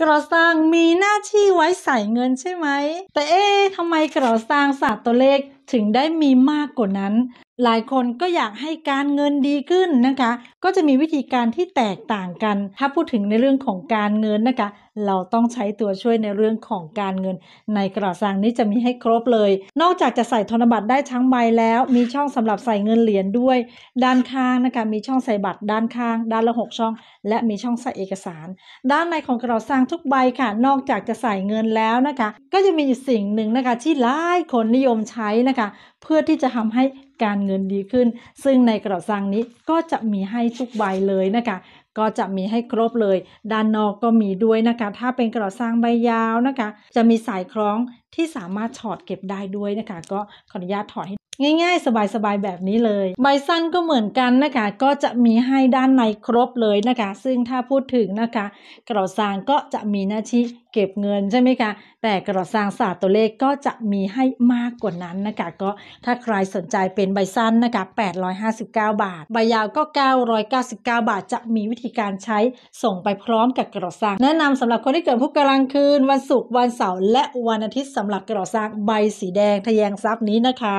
กระซังมีหน้าที่ไว้ใส่เงินใช่ไหม แต่เอ๊ะทำไมกระซังศาสตร์ตัวเลขถึงได้มีมากกว่านั้นหลายคนก็อยากให้การเงินดีขึ้นนะคะ ก็จะมีวิธีการที่แตกต่างกัน ถ้าพูดถึงในเรื่องของการเงินนะคะ เราต้องใช้ตัวช่วยในเรื่องของการเงิน ในกระสังนี้จะมีให้ครบเลย นอกจากจะใส่ธนบัตรได้ทั้งใบแล้ว มีช่องสำหรับใส่เงินเหรียญด้วย ด้านข้างนะคะ มีช่องใส่บัตรด้านข้าง ด้านละหกช่อง และมีช่องใส่เอกสาร ด้านในของกระสังทุกใบค่ะ นอกจากจะใส่เงินแล้วนะคะ ก็จะมีอีกสิ่งหนึ่งนะคะที่หลายคนนิยมใช้นะคะ เพื่อที่จะทำใหการเงินดีขึ้น ซึ่งในกระดาษสังนี้ก็จะมีให้ทุกใบเลยนะคะก็จะมีให้ครบเลยด้านนอกก็มีด้วยนะคะ ถ้าเป็นกระดสร้างใบยาวนะคะ จะมีสายคล้องที่สามารถถอดเก็บได้ด้วยนะคะ ก็ขออนุญาตถอดให้ง่ายๆ สบายๆแบบนี้เลยใบสั้นก็เหมือนกันนะคะก็จะมีให้ด้านในครบเลยนะคะ ซึ่งถ้าพูดถึงนะคะ กระดางก็จะมีหน้าที่เก็บเงินใช่ไหมคะแต่กระดางศาสตร์ตัวเลขก็จะมีให้มากกว่านั้นนะคะก็ถ้าใครสนใจเป็นใบสั้นนะคะ 859 บาท ใบยาวก็ 999 บาท จะมีวิธีธีการใช้ส่งไปพร้อมกับกระสัซาง แนะนำสำหรับคนที่เกิดพุกกลางคืนวันศุกร์วันเสาร์และวันอาทิตย์ สำหรับกระสัซาง ใบสีแดงทะแยงซับนี้นะคะ